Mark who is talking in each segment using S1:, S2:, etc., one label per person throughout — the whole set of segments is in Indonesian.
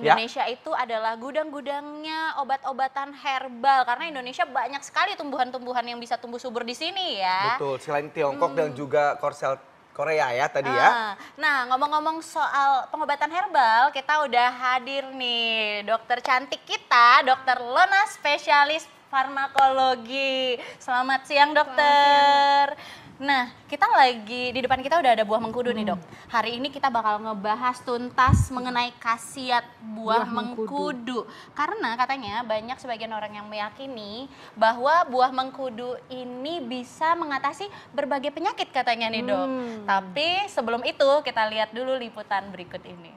S1: Ya. Indonesia ya. itu adalah gudang-gudangnya obat-obatan herbal karena Indonesia banyak sekali tumbuhan-tumbuhan yang bisa tumbuh subur di sini ya.
S2: Betul, selain Tiongkok hmm. dan juga Korsel Korea ya tadi ya.
S1: Ah. Nah ngomong-ngomong soal pengobatan herbal, kita udah hadir nih dokter cantik kita, dokter Lona spesialis farmakologi. Selamat siang dokter. Selamat siang. Nah, kita lagi di depan kita udah ada buah mengkudu hmm. nih, Dok. Hmm. Hari ini kita bakal ngebahas tuntas mengenai khasiat buah, buah mengkudu. mengkudu. Karena katanya banyak sebagian orang yang meyakini bahwa buah mengkudu ini bisa mengatasi berbagai penyakit katanya nih, Dok. Hmm. Tapi sebelum itu kita lihat dulu liputan berikut ini.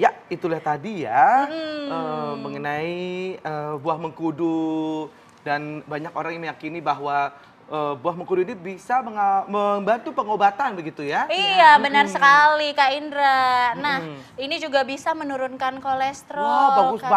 S2: Ya, itulah tadi ya hmm. uh, mengenai uh, buah mengkudu dan banyak orang yang meyakini bahwa uh, buah mengkudu ini bisa membantu pengobatan begitu ya? Iya, ya. benar
S1: sekali Kak Indra. Nah, hmm. ini juga bisa menurunkan kolesterol. Wah, bagus katanya.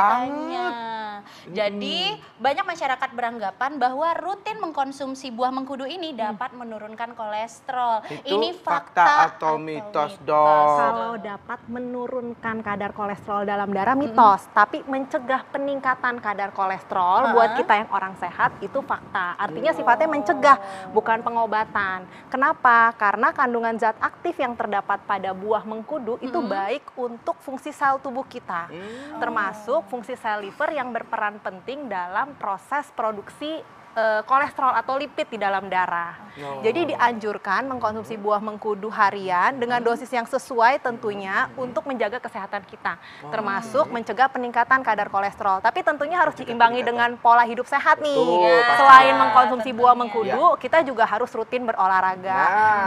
S1: banget. Hmm. Jadi banyak masyarakat beranggapan bahwa rutin mengkonsumsi buah mengkudu ini hmm. dapat menurunkan kolesterol. Itu ini fakta,
S2: fakta atau, atau mitos, mitos dong? Kalau
S1: dapat menurunkan kadar kolesterol dalam darah hmm. mitos, hmm. tapi mencegah peningkatan kadar kolesterol hmm. buat kita yang orang sehat itu fakta. Artinya oh. sifatnya mencegah bukan pengobatan. Kenapa? Karena kandungan zat aktif yang terdapat pada buah mengkudu itu baik untuk fungsi sel tubuh kita. Hmm. Termasuk fungsi sel liver yang berperan berperan penting dalam proses produksi e, kolesterol atau lipid di dalam darah. No. Oh. Jadi dianjurkan mengkonsumsi buah mengkudu harian dengan dosis yang sesuai tentunya untuk menjaga kesehatan kita, termasuk mencegah peningkatan kadar kolesterol. Tapi tentunya harus diimbangi dengan pola hidup sehat nih. Betul, Selain mengkonsumsi tentunya. buah iya. mengkudu, ya. kita juga harus rutin berolahraga.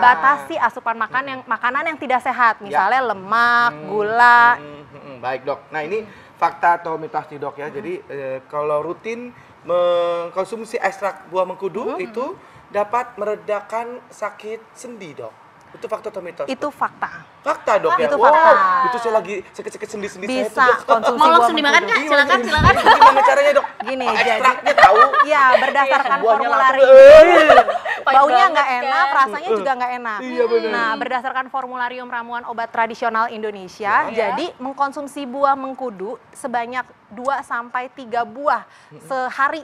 S1: Batasi asupan makan yang makanan yang tidak sehat, ya. misalnya ya. lemak, hmm. gula.
S2: Hmm, hmm, hmm. Baik dok. Nah ini fakta atau mitos dok ya. Hmm. Jadi e, kalau rutin mengkonsumsi ekstrak buah mengkudu hmm. itu dapat meredakan sakit sendi dok. Itu fakta atau mitos? Itu fakta. Fakta dok ah, ya. Itu wow, fakta. Itu saya lagi sakit-sakit sendi-sendi saya Bisa konsumsi Mau langsung dimakan kak? Silakan, silakan. Gimana caranya
S1: dok? Gini, jadi. tahu. Iya, berdasarkan iya, kan? formulari
S2: baunya nggak enak, kan? rasanya juga nggak enak. Iya, bener. Nah,
S1: berdasarkan formularium ramuan obat tradisional Indonesia, ya. jadi mengkonsumsi buah mengkudu sebanyak 2 sampai 3 buah sehari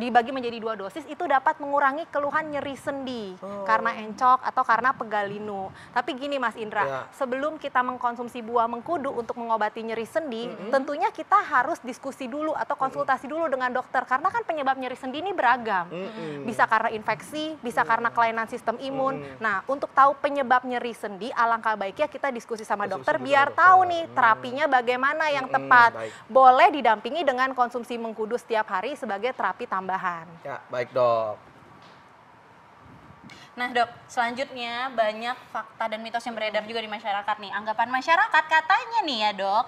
S1: dibagi menjadi dua dosis itu dapat mengurangi keluhan nyeri sendi oh. karena encok atau karena pegalinu. Tapi gini Mas Indra, ya. sebelum kita mengkonsumsi buah mengkudu untuk mengobati nyeri sendi, mm -hmm. tentunya kita harus diskusi dulu atau konsultasi mm -hmm. dulu dengan dokter karena kan penyebab nyeri sendi ini beragam. Mm -hmm. Bisa karena infeksi, bisa mm -hmm. karena kelainan sistem imun. Mm -hmm. Nah, untuk tahu penyebab nyeri sendi, alangkah baiknya kita diskusi sama diskusi dokter biar dokter. tahu nih terapinya bagaimana yang mm -hmm. tepat. Baik. Boleh didampingi dengan konsumsi mengkudu setiap hari sebagai terapi tambahan tambahan.
S2: Ya, baik dok.
S1: Nah dok, selanjutnya banyak fakta dan mitos yang beredar juga di masyarakat nih. Anggapan masyarakat katanya nih ya dok,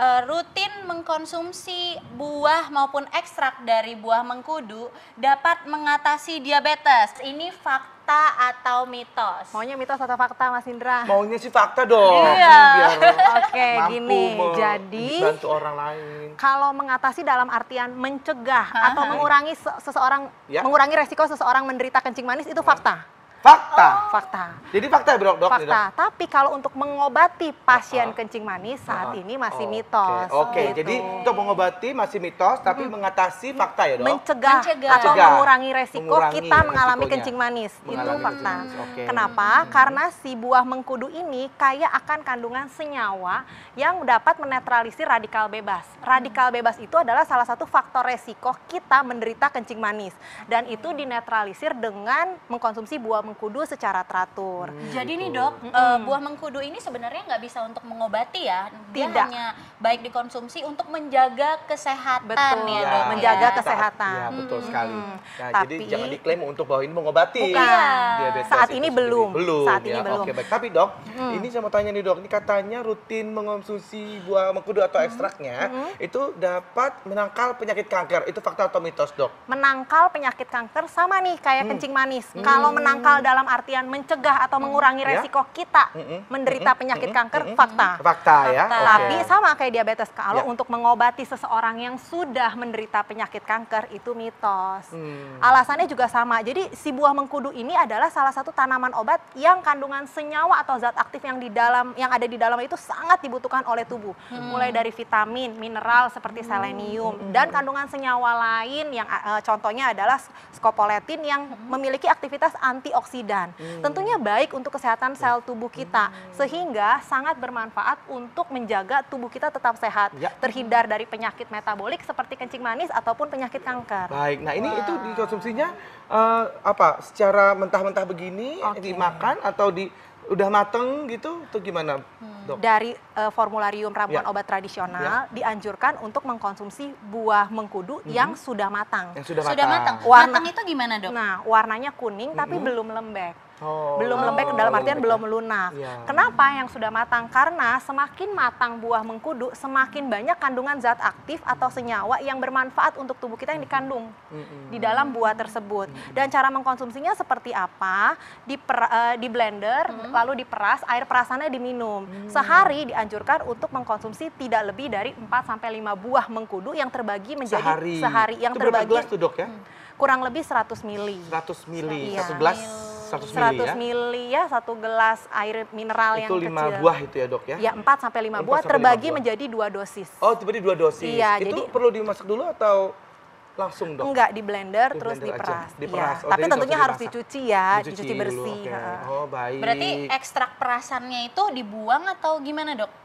S1: eh, rutin mengkonsumsi buah maupun ekstrak dari buah mengkudu dapat mengatasi diabetes. Ini fakta fakta atau mitos? Maunya mitos atau fakta Mas Indra?
S2: Maunya sih fakta dong. Iya.
S1: Oke, okay, gini. Jadi bantu
S2: orang lain.
S1: Kalau mengatasi dalam artian mencegah atau mengurangi seseorang ya. mengurangi resiko seseorang menderita kencing manis itu ya. fakta. Fakta fakta. Fakta.
S2: Jadi fakta bro, dok. Gitu. Fakta. Dok.
S1: Tapi kalau untuk mengobati pasien uh -huh. kencing manis saat uh -huh. ini masih oh, mitos. Oke. Okay. Okay. Gitu. Jadi untuk
S2: mengobati masih mitos, tapi hmm. mengatasi fakta ya dok. Mencegah, Mencegah. atau Mencegah. mengurangi resiko mengurangi kita mengalami kencing manis.
S1: Mengalami Itu fakta. Manis. Okay. Kenapa? Hmm. Karena si buah mengkudu ini kaya akan kandungan senyawa yang dapat menetralisir radikal bebas. Mm-hmm. Radikal bebas itu adalah salah satu faktor resiko kita menderita kencing manis dan itu dinetralisir dengan mengkonsumsi buah mengkudu secara teratur. Hmm, Jadi gitu. nih dok, eh, hmm. uh, buah mengkudu ini sebenarnya nggak bisa untuk mengobati ya, dia Tidak. hanya baik dikonsumsi untuk menjaga kesehatan ya, betul. ya dok. Iya, ya, menjaga ya. kesehatan. Ya, betul hmm.
S2: sekali. Hmm. Nah, Tapi, jadi jangan diklaim untuk bahwa ini mengobati. Bukan. Iya. Diabetes Saat ini belum. Sendiri. Belum. Saat ini ya. belum. Oke, baik. Tapi dok, hmm. ini saya mau tanya nih dok, ini katanya rutin mengonsumsi buah mengkudu atau hmm. ekstraknya hmm. hmm. itu dapat menangkal penyakit kanker. Itu fakta atau mitos dok?
S1: Menangkal penyakit kanker sama nih kayak hmm. kencing manis. Hmm. Kalau menangkal dalam artian mencegah atau hmm. mengurangi ya. resiko kita hmm, hmm. menderita penyakit kanker fakta.
S2: Fakta ya. Tapi sama
S1: kayak diabetes kalau ya. untuk mengobati seseorang yang sudah menderita penyakit kanker itu mitos. Alasannya juga sama. Jadi si buah mengkudu ini adalah salah satu tanaman obat yang kandungan senyawa atau zat aktif yang di dalam yang ada di dalam itu sangat dibutuhkan oleh tubuh. Mulai dari vitamin, mineral seperti selenium dan kandungan senyawa lain yang uh, contohnya adalah skopoletin yang memiliki aktivitas antioksidan Hmm. Tentunya baik untuk kesehatan sel iya. tubuh kita hmm. sehingga sangat bermanfaat untuk menjaga tubuh kita tetap sehat, ya. terhindar dari penyakit metabolik seperti kencing manis ataupun penyakit kanker.
S2: Baik. Nah, ini wow. itu dikonsumsinya uh, apa? Secara mentah-mentah begini okay. dimakan atau di udah mateng gitu tuh gimana
S1: hmm. dok? Dari uh, formularium ramuan ya. obat tradisional ya. dianjurkan untuk mengkonsumsi buah mengkudu mm -hmm. yang sudah matang. Yang sudah, sudah matang. matang. Warna, matang itu gimana dok? Nah warnanya kuning mm -hmm. tapi belum lembek. Oh. belum lembek oh, dalam artian belum lunak. Ya. Kenapa yang sudah matang? Karena semakin matang buah mengkudu, semakin banyak kandungan zat aktif atau senyawa yang bermanfaat untuk tubuh kita yang dikandung mm-hmm. di dalam buah tersebut. Mm-hmm. Dan cara mengkonsumsinya seperti apa? Di per, uh, di blender, mm-hmm. lalu diperas, air perasannya diminum. Mm-hmm. Sehari dianjurkan untuk mengkonsumsi tidak lebih dari 4 sampai 5 buah mengkudu yang terbagi menjadi sehari, sehari yang Itu terbagi. gelas tuh, Dok ya? Kurang lebih 100 mili.
S2: 100 mili, iya. satu gelas 100 miliar
S1: 100 ya satu gelas air mineral itu yang lima kecil. buah
S2: itu ya dok ya? Ya
S1: 4 sampai lima buah terbagi 5 buah. menjadi dua dosis.
S2: Oh tiba dua dosis. Iya, itu jadi, perlu dimasak dulu atau langsung dok? Enggak,
S1: di blender di terus blender diperas. Aja. Diperas. Ya. Oh, Tapi tentunya harus dicuci ya, dicuci, dicuci bersih. Dulu, okay.
S2: Oh, baik. Berarti
S1: ekstrak perasannya itu dibuang atau gimana, Dok?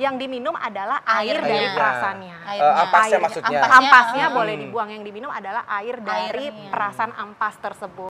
S1: yang diminum adalah air Airnya. dari perasannya. Airnya. Uh, ampasnya maksudnya. Ampasnya, ampasnya hmm. boleh dibuang, yang diminum adalah air dari Airnya. perasan ampas tersebut.